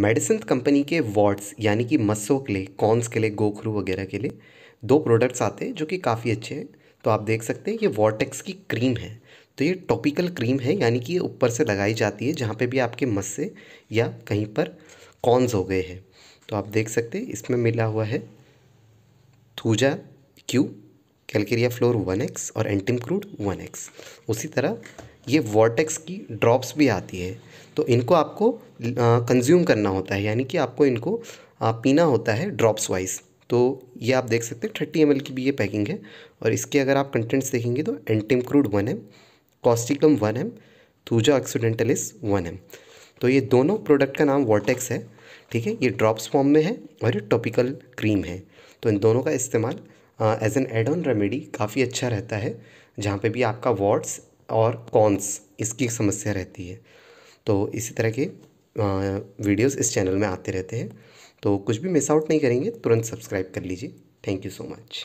medicine company के wards यानी कि मस्सों के लिए कॉन्स के लिए गोखरू वगैरह के लिए दो प्रोडक्ट्स आते हैं जो कि काफ़ी अच्छे हैं तो आप देख सकते हैं ये वॉटेक्स की क्रीम है तो ये टॉपिकल क्रीम है यानी कि ये ऊपर से लगाई जाती है जहाँ पे भी आपके मस्से या कहीं पर कॉन्स हो गए हैं तो आप देख सकते हैं इसमें मिला हुआ है thuja Q calcarea fluor one X और एंटिम क्रूड वन एक्स उसी तरह ये वॉटेक्स की ड्रॉप्स भी आती है तो इनको आपको कंज्यूम करना होता है यानी कि आपको इनको आ, पीना होता है ड्रॉप्स वाइज तो ये आप देख सकते हैं थर्टी एम की भी ये पैकिंग है और इसके अगर आप कंटेंट्स देखेंगे तो antim crude one M causticum one M thuja occidentalis one M तो ये दोनों प्रोडक्ट का नाम वॉटेक्स है ठीक है ये ड्रॉप्स फॉर्म में है और ये टॉपिकल क्रीम है तो इन दोनों का इस्तेमाल as an add on remedy काफ़ी अच्छा रहता है जहाँ पे भी आपका वार्ड्स और कॉन्स इसकी समस्या रहती है तो इसी तरह के वीडियोस इस चैनल में आते रहते हैं तो कुछ भी मिस आउट नहीं करेंगे तुरंत सब्सक्राइब कर लीजिए थैंक यू सो मच